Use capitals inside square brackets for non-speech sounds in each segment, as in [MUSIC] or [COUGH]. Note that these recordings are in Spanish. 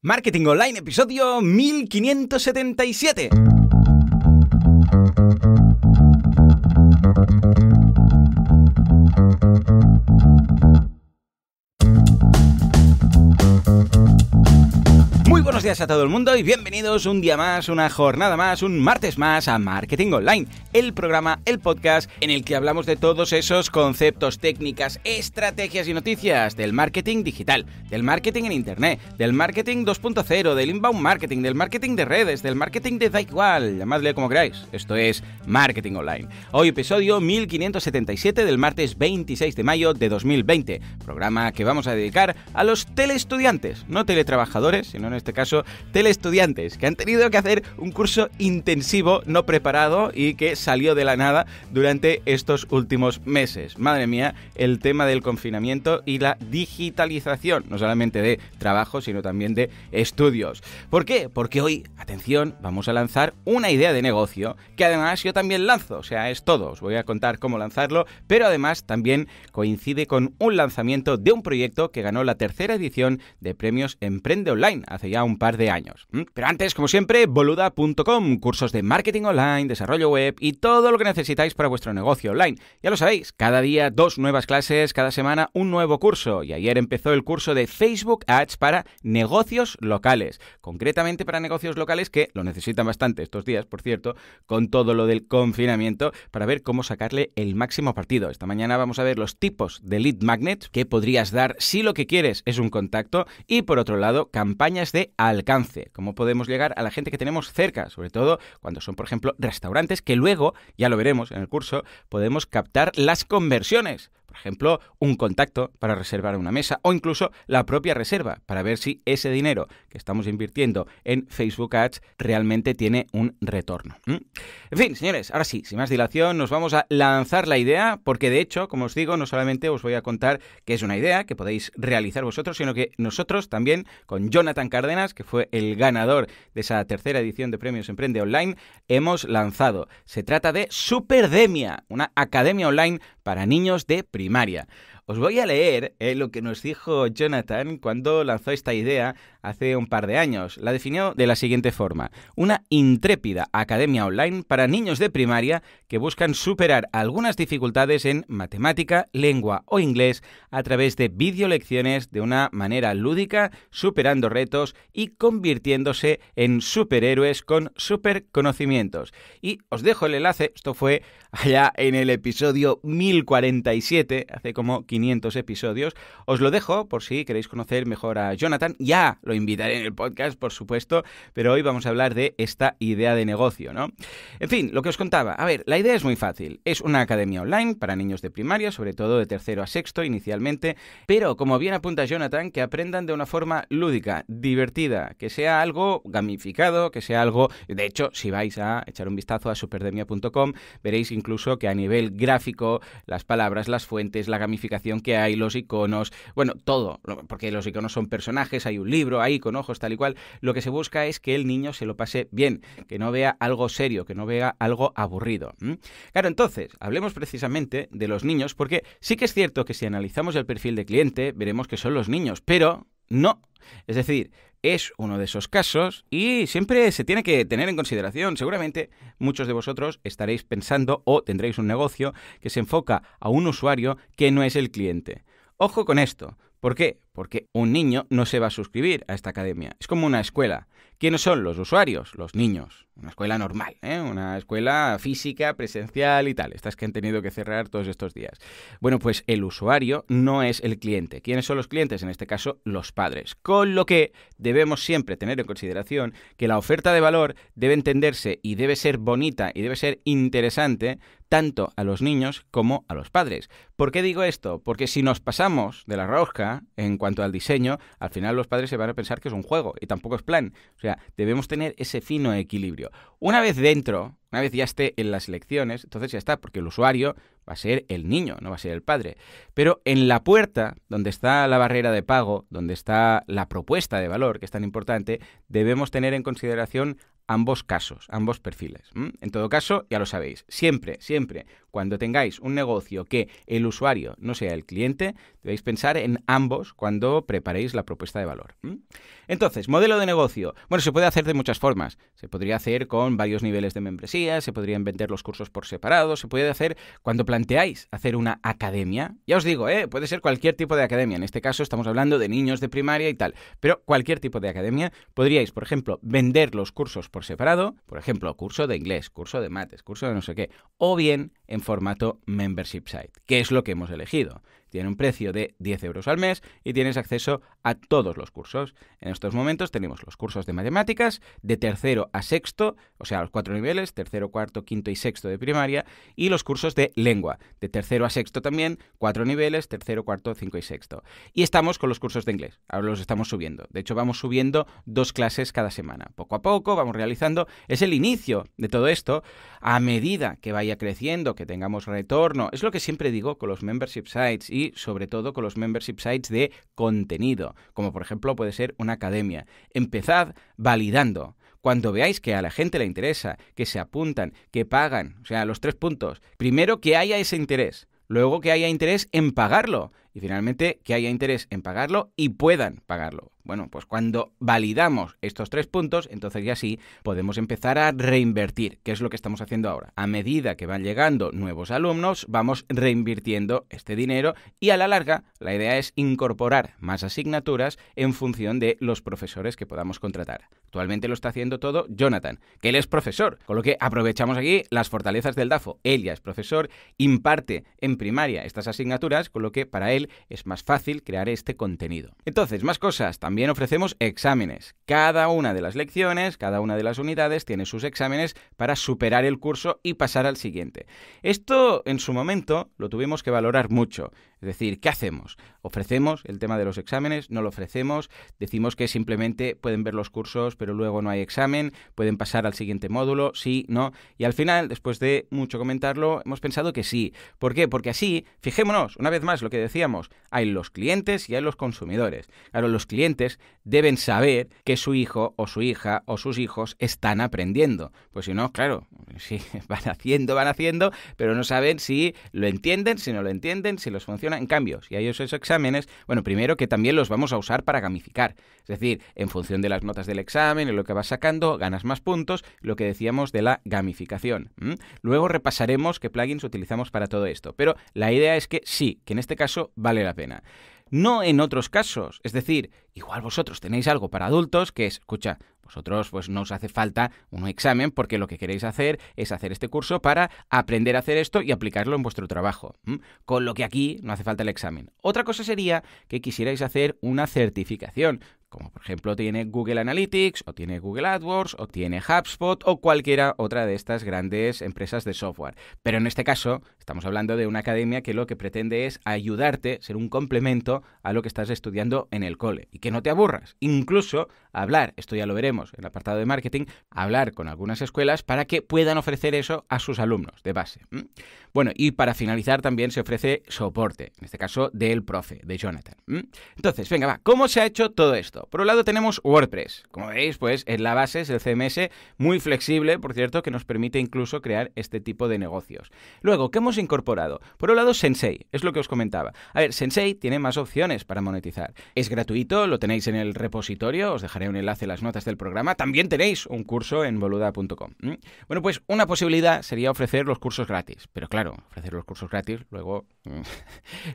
Marketing Online, episodio 1577. buenos días a todo el mundo y bienvenidos un día más, una jornada más, un martes más a Marketing Online, el programa, el podcast en el que hablamos de todos esos conceptos, técnicas, estrategias y noticias del marketing digital, del marketing en Internet, del marketing 2.0, del inbound marketing, del marketing de redes, del marketing de da igual, llamadle como queráis. Esto es Marketing Online. Hoy episodio 1577 del martes 26 de mayo de 2020, programa que vamos a dedicar a los teleestudiantes, no teletrabajadores, sino en este caso teleestudiantes, que han tenido que hacer un curso intensivo no preparado y que salió de la nada durante estos últimos meses. Madre mía, el tema del confinamiento y la digitalización, no solamente de trabajo, sino también de estudios. ¿Por qué? Porque hoy, atención, vamos a lanzar una idea de negocio que además yo también lanzo, o sea, es todo, os voy a contar cómo lanzarlo, pero además también coincide con un lanzamiento de un proyecto que ganó la tercera edición de premios Emprende Online hace ya un par de años. ¿Mm? Pero antes, como siempre, boluda.com, cursos de marketing online, desarrollo web y todo lo que necesitáis para vuestro negocio online. Ya lo sabéis, cada día dos nuevas clases, cada semana un nuevo curso. Y ayer empezó el curso de Facebook Ads para negocios locales, concretamente para negocios locales que lo necesitan bastante estos días, por cierto, con todo lo del confinamiento, para ver cómo sacarle el máximo partido. Esta mañana vamos a ver los tipos de lead magnet que podrías dar si lo que quieres es un contacto y por otro lado, campañas de alcance, cómo podemos llegar a la gente que tenemos cerca, sobre todo cuando son, por ejemplo, restaurantes que luego, ya lo veremos en el curso, podemos captar las conversiones por ejemplo, un contacto para reservar una mesa o incluso la propia reserva para ver si ese dinero que estamos invirtiendo en Facebook Ads realmente tiene un retorno. En fin, señores, ahora sí, sin más dilación, nos vamos a lanzar la idea porque de hecho, como os digo, no solamente os voy a contar que es una idea que podéis realizar vosotros, sino que nosotros también con Jonathan Cárdenas, que fue el ganador de esa tercera edición de Premios Emprende Online, hemos lanzado. Se trata de Superdemia, una academia online para niños de primaria. Os voy a leer eh, lo que nos dijo Jonathan cuando lanzó esta idea hace un par de años. La definió de la siguiente forma. Una intrépida academia online para niños de primaria que buscan superar algunas dificultades en matemática, lengua o inglés a través de videolecciones de una manera lúdica, superando retos y convirtiéndose en superhéroes con superconocimientos. Y os dejo el enlace, esto fue allá en el episodio 1047, hace como 15 500 episodios. Os lo dejo por si queréis conocer mejor a Jonathan. Ya lo invitaré en el podcast, por supuesto, pero hoy vamos a hablar de esta idea de negocio, ¿no? En fin, lo que os contaba. A ver, la idea es muy fácil. Es una academia online para niños de primaria, sobre todo de tercero a sexto inicialmente, pero como bien apunta Jonathan, que aprendan de una forma lúdica, divertida, que sea algo gamificado, que sea algo... De hecho, si vais a echar un vistazo a superdemia.com, veréis incluso que a nivel gráfico, las palabras, las fuentes, la gamificación, que hay, los iconos, bueno, todo, porque los iconos son personajes, hay un libro, hay con ojos, tal y cual. Lo que se busca es que el niño se lo pase bien, que no vea algo serio, que no vea algo aburrido. Claro, entonces, hablemos precisamente de los niños, porque sí que es cierto que si analizamos el perfil de cliente, veremos que son los niños, pero no. Es decir, es uno de esos casos y siempre se tiene que tener en consideración. Seguramente muchos de vosotros estaréis pensando o tendréis un negocio que se enfoca a un usuario que no es el cliente. Ojo con esto. ¿Por qué? Porque un niño no se va a suscribir a esta academia. Es como una escuela. ¿Quiénes son los usuarios? Los niños. Una escuela normal, ¿eh? una escuela física, presencial y tal. Estas que han tenido que cerrar todos estos días. Bueno, pues el usuario no es el cliente. ¿Quiénes son los clientes? En este caso, los padres. Con lo que debemos siempre tener en consideración que la oferta de valor debe entenderse y debe ser bonita y debe ser interesante tanto a los niños como a los padres. ¿Por qué digo esto? Porque si nos pasamos de la rosca en cuanto al diseño, al final los padres se van a pensar que es un juego y tampoco es plan. O sea, debemos tener ese fino equilibrio. Una vez dentro, una vez ya esté en las elecciones, entonces ya está, porque el usuario va a ser el niño, no va a ser el padre. Pero en la puerta, donde está la barrera de pago, donde está la propuesta de valor, que es tan importante, debemos tener en consideración ambos casos, ambos perfiles. En todo caso, ya lo sabéis, siempre, siempre, cuando tengáis un negocio que el usuario no sea el cliente, debéis pensar en ambos cuando preparéis la propuesta de valor. Entonces, modelo de negocio. Bueno, se puede hacer de muchas formas. Se podría hacer con varios niveles de membresía, se podrían vender los cursos por separado, se puede hacer cuando planteáis hacer una academia. Ya os digo, ¿eh? puede ser cualquier tipo de academia. En este caso estamos hablando de niños de primaria y tal. Pero cualquier tipo de academia podríais, por ejemplo, vender los cursos por separado. Por ejemplo, curso de inglés, curso de mates, curso de no sé qué. O bien en formato membership site, que es lo que hemos elegido. Tiene un precio de 10 euros al mes y tienes acceso a todos los cursos. En estos momentos tenemos los cursos de matemáticas de tercero a sexto, o sea, los cuatro niveles, tercero, cuarto, quinto y sexto de primaria, y los cursos de lengua, de tercero a sexto también, cuatro niveles, tercero, cuarto, cinco y sexto. Y estamos con los cursos de inglés, ahora los estamos subiendo. De hecho, vamos subiendo dos clases cada semana. Poco a poco vamos realizando, es el inicio de todo esto, a medida que vaya creciendo, que tengamos retorno. Es lo que siempre digo con los membership sites y sobre todo con los membership sites de contenido, como por ejemplo puede ser una academia. Empezad validando. Cuando veáis que a la gente le interesa, que se apuntan, que pagan, o sea, los tres puntos. Primero que haya ese interés, luego que haya interés en pagarlo y finalmente que haya interés en pagarlo y puedan pagarlo. Bueno, pues cuando validamos estos tres puntos, entonces ya sí podemos empezar a reinvertir, que es lo que estamos haciendo ahora. A medida que van llegando nuevos alumnos, vamos reinvirtiendo este dinero y a la larga la idea es incorporar más asignaturas en función de los profesores que podamos contratar. Actualmente lo está haciendo todo Jonathan, que él es profesor, con lo que aprovechamos aquí las fortalezas del DAFO. Él es profesor, imparte en primaria estas asignaturas, con lo que para él es más fácil crear este contenido. Entonces, más cosas, también ofrecemos exámenes. Cada una de las lecciones, cada una de las unidades tiene sus exámenes para superar el curso y pasar al siguiente. Esto en su momento lo tuvimos que valorar mucho. Es decir, ¿qué hacemos? ¿Ofrecemos el tema de los exámenes? ¿No lo ofrecemos? Decimos que simplemente pueden ver los cursos, pero luego no hay examen, pueden pasar al siguiente módulo, sí, no. Y al final, después de mucho comentarlo, hemos pensado que sí. ¿Por qué? Porque así, fijémonos, una vez más, lo que decíamos, hay los clientes y hay los consumidores. Claro, los clientes deben saber que su hijo o su hija o sus hijos están aprendiendo. Pues si no, claro, [LAUGHS] sí, van haciendo, van haciendo, pero no saben si lo entienden, si no lo entienden, si los funciona en cambio, si hay esos exámenes, bueno, primero que también los vamos a usar para gamificar. Es decir, en función de las notas del examen en lo que vas sacando, ganas más puntos, lo que decíamos de la gamificación. Luego repasaremos qué plugins utilizamos para todo esto. Pero la idea es que sí, que en este caso vale la pena no en otros casos. Es decir, igual vosotros tenéis algo para adultos que es, escucha, vosotros pues no os hace falta un examen porque lo que queréis hacer es hacer este curso para aprender a hacer esto y aplicarlo en vuestro trabajo. Con lo que aquí no hace falta el examen. Otra cosa sería que quisierais hacer una certificación, como por ejemplo tiene Google Analytics o tiene Google AdWords o tiene HubSpot o cualquiera otra de estas grandes empresas de software. Pero en este caso Estamos hablando de una academia que lo que pretende es ayudarte, ser un complemento a lo que estás estudiando en el cole y que no te aburras. Incluso hablar, esto ya lo veremos en el apartado de marketing, hablar con algunas escuelas para que puedan ofrecer eso a sus alumnos de base. Bueno, y para finalizar también se ofrece soporte, en este caso del profe, de Jonathan. Entonces, venga, va, ¿cómo se ha hecho todo esto? Por un lado tenemos WordPress. Como veis, pues es la base, es el CMS, muy flexible, por cierto, que nos permite incluso crear este tipo de negocios. Luego, ¿qué hemos incorporado? Por un lado, Sensei, es lo que os comentaba. A ver, Sensei tiene más opciones para monetizar. Es gratuito, lo tenéis en el repositorio, os dejaré un enlace en las notas del programa. También tenéis un curso en boluda.com. Bueno, pues una posibilidad sería ofrecer los cursos gratis. Pero claro, ofrecer los cursos gratis, luego, [LAUGHS]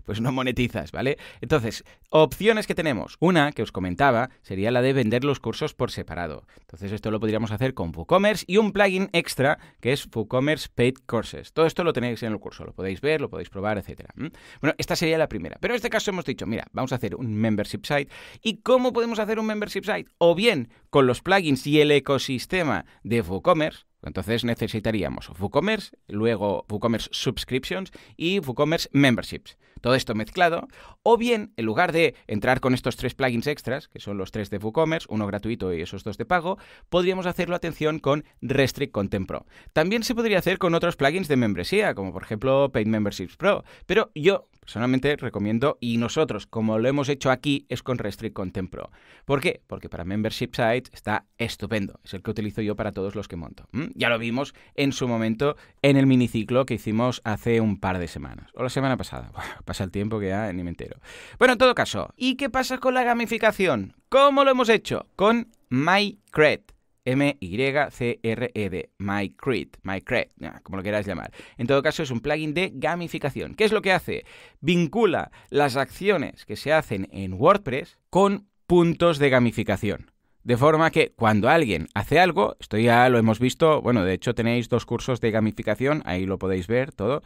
pues no monetizas, ¿vale? Entonces, opciones que tenemos. Una que os comentaba sería la de vender los cursos por separado. Entonces, esto lo podríamos hacer con WooCommerce y un plugin extra que es WooCommerce Paid Courses. Todo esto lo tenéis en el curso. Lo podéis ver, lo podéis probar, etc. Bueno, esta sería la primera. Pero en este caso hemos dicho, mira, vamos a hacer un membership site. ¿Y cómo podemos hacer un membership site? O bien con los plugins y el ecosistema de WooCommerce, entonces necesitaríamos WooCommerce, luego WooCommerce Subscriptions y WooCommerce Memberships todo esto mezclado, o bien, en lugar de entrar con estos tres plugins extras, que son los tres de WooCommerce, uno gratuito y esos dos de pago, podríamos hacerlo, atención, con Restrict Content Pro. También se podría hacer con otros plugins de membresía, como por ejemplo Paid Memberships Pro, pero yo personalmente recomiendo, y nosotros, como lo hemos hecho aquí, es con Restrict Content Pro. ¿Por qué? Porque para Membership Sites está estupendo, es el que utilizo yo para todos los que monto. ¿Mm? Ya lo vimos en su momento en el miniciclo que hicimos hace un par de semanas, o la semana pasada pasa el tiempo que ya ni me entero. Bueno, en todo caso, ¿y qué pasa con la gamificación? ¿Cómo lo hemos hecho? Con MyCred. E M-Y-C-R-E-D, MyCred, MyCred, como lo quieras llamar. En todo caso, es un plugin de gamificación. ¿Qué es lo que hace? Vincula las acciones que se hacen en WordPress con puntos de gamificación. De forma que cuando alguien hace algo, esto ya lo hemos visto, bueno, de hecho tenéis dos cursos de gamificación, ahí lo podéis ver todo,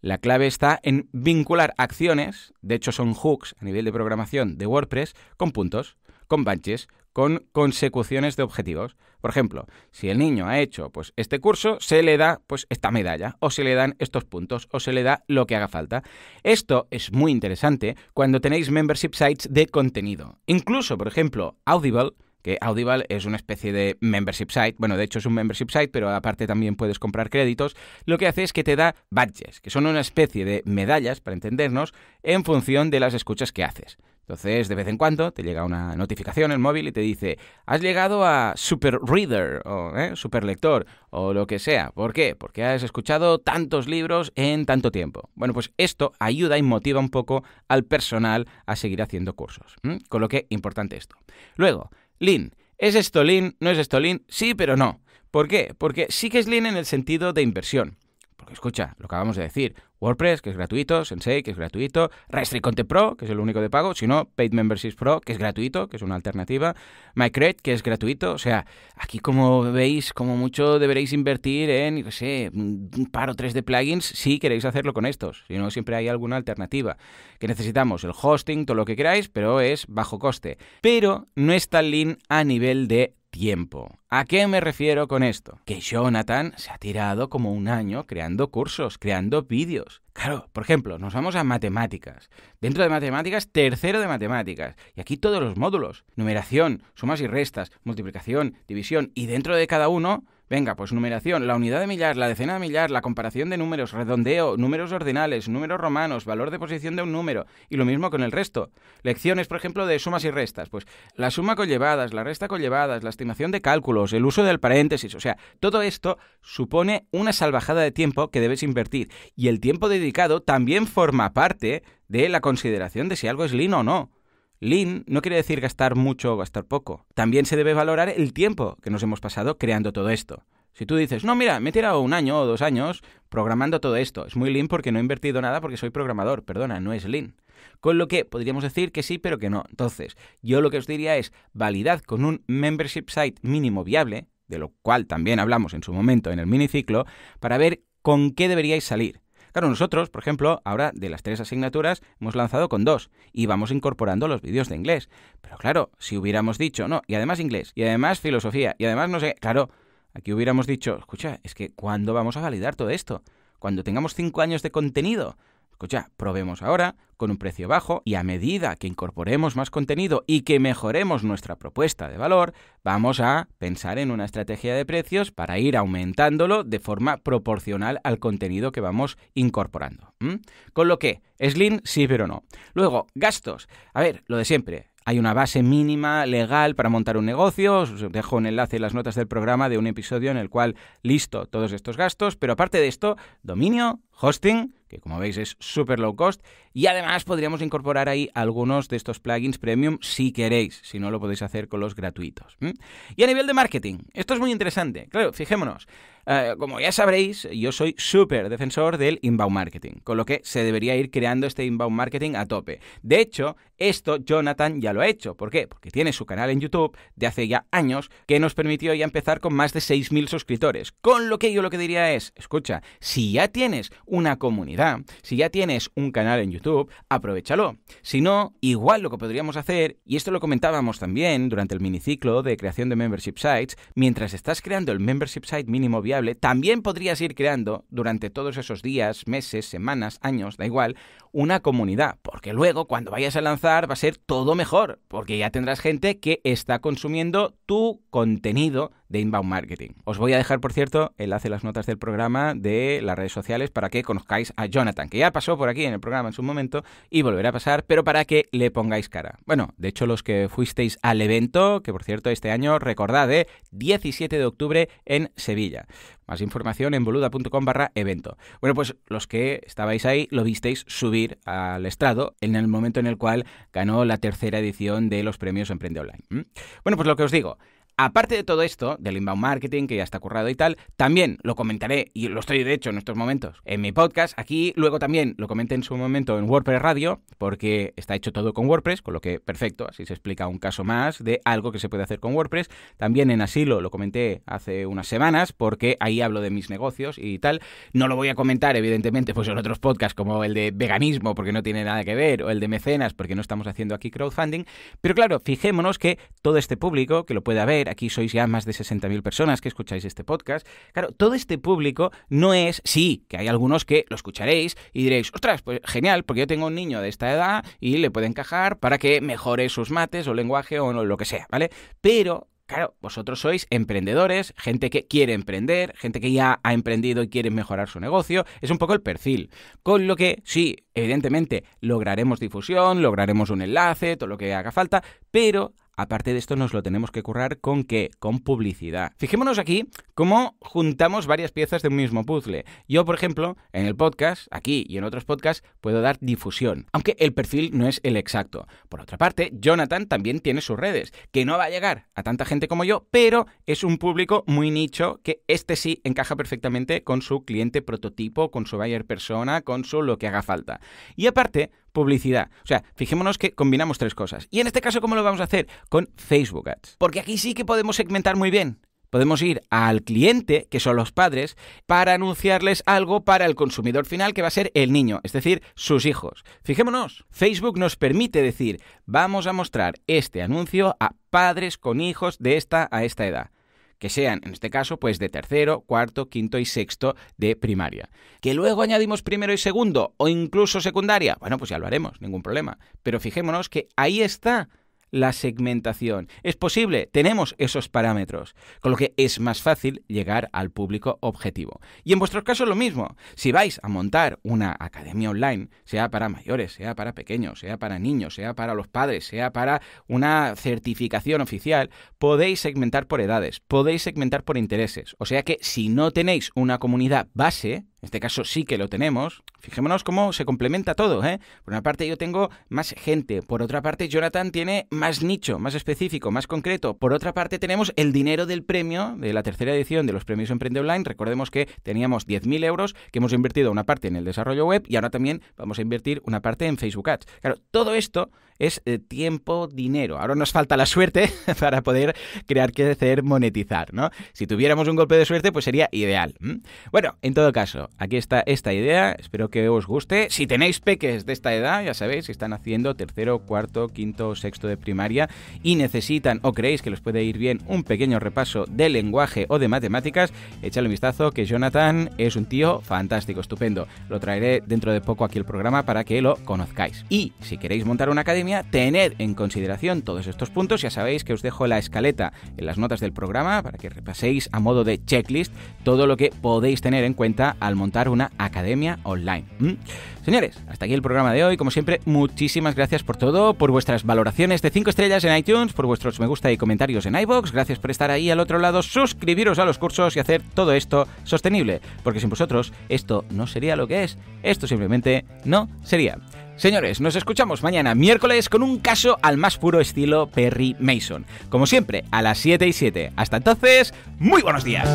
la clave está en vincular acciones, de hecho son hooks a nivel de programación de WordPress, con puntos, con banches con consecuciones de objetivos. Por ejemplo, si el niño ha hecho pues este curso, se le da pues esta medalla o se le dan estos puntos o se le da lo que haga falta. Esto es muy interesante cuando tenéis membership sites de contenido. Incluso, por ejemplo, Audible que Audible es una especie de membership site, bueno, de hecho es un membership site, pero aparte también puedes comprar créditos, lo que hace es que te da badges, que son una especie de medallas, para entendernos, en función de las escuchas que haces. Entonces, de vez en cuando te llega una notificación en el móvil y te dice, has llegado a Super Reader o ¿eh? Super Lector o lo que sea. ¿Por qué? Porque has escuchado tantos libros en tanto tiempo. Bueno, pues esto ayuda y motiva un poco al personal a seguir haciendo cursos. Con lo que, importante esto. Luego, Lean. ¿Es esto lean? ¿No es esto lean? Sí, pero no. ¿Por qué? Porque sí que es lean en el sentido de inversión escucha, lo que acabamos de decir. WordPress, que es gratuito, Sensei, que es gratuito, Restrict Content Pro, que es el único de pago, si no, Paid Memberships Pro, que es gratuito, que es una alternativa, MyCrate, que es gratuito, o sea, aquí como veis, como mucho deberéis invertir en, no sé, un par o tres de plugins si queréis hacerlo con estos, si no, siempre hay alguna alternativa. Que necesitamos el hosting, todo lo que queráis, pero es bajo coste. Pero no está lean a nivel de tiempo. ¿A qué me refiero con esto? Que Jonathan se ha tirado como un año creando cursos, creando vídeos. Claro, por ejemplo, nos vamos a matemáticas. Dentro de matemáticas, tercero de matemáticas. Y aquí todos los módulos. Numeración, sumas y restas, multiplicación, división. Y dentro de cada uno, Venga, pues numeración, la unidad de millar, la decena de millar, la comparación de números, redondeo, números ordinales, números romanos, valor de posición de un número, y lo mismo con el resto. Lecciones, por ejemplo, de sumas y restas. Pues la suma conllevadas, la resta conllevadas, la estimación de cálculo, el uso del paréntesis, o sea, todo esto supone una salvajada de tiempo que debes invertir y el tiempo dedicado también forma parte de la consideración de si algo es lean o no. Lean no quiere decir gastar mucho o gastar poco. También se debe valorar el tiempo que nos hemos pasado creando todo esto. Si tú dices, no, mira, me he tirado un año o dos años programando todo esto, es muy lean porque no he invertido nada porque soy programador, perdona, no es lean. Con lo que podríamos decir que sí, pero que no. Entonces, yo lo que os diría es validad con un membership site mínimo viable, de lo cual también hablamos en su momento en el miniciclo, para ver con qué deberíais salir. Claro, nosotros, por ejemplo, ahora de las tres asignaturas hemos lanzado con dos y vamos incorporando los vídeos de inglés. Pero claro, si hubiéramos dicho, no, y además inglés, y además filosofía, y además no sé, claro, aquí hubiéramos dicho, escucha, es que ¿cuándo vamos a validar todo esto? Cuando tengamos cinco años de contenido. Escucha, pues ya, probemos ahora con un precio bajo y a medida que incorporemos más contenido y que mejoremos nuestra propuesta de valor, vamos a pensar en una estrategia de precios para ir aumentándolo de forma proporcional al contenido que vamos incorporando. Con lo que, es sí pero no. Luego, gastos. A ver, lo de siempre, hay una base mínima legal para montar un negocio. Os dejo un enlace en las notas del programa de un episodio en el cual listo todos estos gastos. Pero aparte de esto, dominio, hosting, que como veis es súper low cost, y además podríamos incorporar ahí algunos de estos plugins premium si queréis, si no lo podéis hacer con los gratuitos. Y a nivel de marketing, esto es muy interesante. Claro, fijémonos, eh, como ya sabréis, yo soy súper defensor del inbound marketing, con lo que se debería ir creando este inbound marketing a tope. De hecho, esto Jonathan ya lo ha hecho. ¿Por qué? Porque tiene su canal en YouTube de hace ya años que nos permitió ya empezar con más de 6.000 suscriptores. Con lo que yo lo que diría es, escucha, si ya tienes una comunidad, si ya tienes un canal en YouTube, aprovechalo. Si no, igual lo que podríamos hacer, y esto lo comentábamos también durante el miniciclo de creación de membership sites, mientras estás creando el membership site mínimo viable, también podrías ir creando durante todos esos días, meses, semanas, años, da igual, una comunidad, porque luego cuando vayas a lanzar va a ser todo mejor, porque ya tendrás gente que está consumiendo tu contenido de inbound marketing. Os voy a dejar, por cierto, enlace a las notas del programa de las redes sociales para que conozcáis a Jonathan, que ya pasó por aquí en el programa en su momento y volverá a pasar, pero para que le pongáis cara. Bueno, de hecho los que fuisteis al evento, que por cierto este año recordad, ¿eh? 17 de octubre en Sevilla. Más información en boluda.com barra evento. Bueno, pues los que estabais ahí lo visteis subir al estrado en el momento en el cual ganó la tercera edición de los premios Emprende Online. Bueno, pues lo que os digo, Aparte de todo esto, del inbound marketing que ya está currado y tal, también lo comentaré, y lo estoy de hecho en estos momentos, en mi podcast. Aquí luego también lo comenté en su momento en WordPress Radio, porque está hecho todo con WordPress, con lo que perfecto, así se explica un caso más de algo que se puede hacer con WordPress. También en Asilo lo comenté hace unas semanas, porque ahí hablo de mis negocios y tal. No lo voy a comentar, evidentemente, pues en otros podcasts como el de veganismo, porque no tiene nada que ver, o el de mecenas, porque no estamos haciendo aquí crowdfunding. Pero claro, fijémonos que todo este público que lo pueda ver, aquí sois ya más de 60.000 personas que escucháis este podcast. Claro, todo este público no es, sí, que hay algunos que lo escucharéis y diréis, ostras, pues genial, porque yo tengo un niño de esta edad y le puede encajar para que mejore sus mates o lenguaje o lo que sea, ¿vale? Pero Claro, vosotros sois emprendedores, gente que quiere emprender, gente que ya ha emprendido y quiere mejorar su negocio, es un poco el perfil. Con lo que, sí, evidentemente, lograremos difusión, lograremos un enlace, todo lo que haga falta, pero Aparte de esto, nos lo tenemos que currar con qué? Con publicidad. Fijémonos aquí cómo juntamos varias piezas de un mismo puzzle. Yo, por ejemplo, en el podcast, aquí y en otros podcasts, puedo dar difusión, aunque el perfil no es el exacto. Por otra parte, Jonathan también tiene sus redes, que no va a llegar a tanta gente como yo, pero es un público muy nicho que este sí encaja perfectamente con su cliente prototipo, con su buyer persona, con su lo que haga falta. Y aparte, publicidad. O sea, fijémonos que combinamos tres cosas. Y en este caso, ¿cómo lo vamos a hacer? Con Facebook Ads. Porque aquí sí que podemos segmentar muy bien. Podemos ir al cliente, que son los padres, para anunciarles algo para el consumidor final, que va a ser el niño, es decir, sus hijos. Fijémonos, Facebook nos permite decir, vamos a mostrar este anuncio a padres con hijos de esta a esta edad que sean, en este caso, pues de tercero, cuarto, quinto y sexto de primaria. Que luego añadimos primero y segundo o incluso secundaria. Bueno, pues ya lo haremos, ningún problema. Pero fijémonos que ahí está la segmentación. Es posible, tenemos esos parámetros, con lo que es más fácil llegar al público objetivo. Y en vuestros casos lo mismo, si vais a montar una academia online, sea para mayores, sea para pequeños, sea para niños, sea para los padres, sea para una certificación oficial, podéis segmentar por edades, podéis segmentar por intereses. O sea que si no tenéis una comunidad base, en este caso sí que lo tenemos. Fijémonos cómo se complementa todo. ¿eh? Por una parte yo tengo más gente, por otra parte Jonathan tiene más nicho, más específico, más concreto. Por otra parte tenemos el dinero del premio de la tercera edición de los premios Emprende Online. Recordemos que teníamos 10.000 euros que hemos invertido una parte en el desarrollo web y ahora también vamos a invertir una parte en Facebook Ads. Claro, todo esto es eh, tiempo, dinero. Ahora nos falta la suerte [LAUGHS] para poder crear, crecer, monetizar, ¿no? Si tuviéramos un golpe de suerte, pues sería ideal. Bueno, en todo caso, aquí está esta idea, espero que os guste. Si tenéis peques de esta edad, ya sabéis, que están haciendo tercero, cuarto, quinto, sexto de primaria y necesitan o creéis que les puede ir bien un pequeño repaso de lenguaje o de matemáticas, échale un vistazo que Jonathan es un tío fantástico, estupendo. Lo traeré dentro de poco aquí el programa para que lo conozcáis. Y si queréis montar una academia, tener tened en consideración todos estos puntos. Ya sabéis que os dejo la escaleta en las notas del programa para que repaséis a modo de checklist todo lo que podéis tener en cuenta al montar una academia online. Señores, hasta aquí el programa de hoy. Como siempre, muchísimas gracias por todo, por vuestras valoraciones de 5 estrellas en iTunes, por vuestros me gusta y comentarios en iBox. Gracias por estar ahí al otro lado, suscribiros a los cursos y hacer todo esto sostenible, porque sin vosotros esto no sería lo que es. Esto simplemente no sería. Señores, nos escuchamos mañana miércoles con un caso al más puro estilo Perry Mason. Como siempre, a las 7 y 7. Hasta entonces, muy buenos días.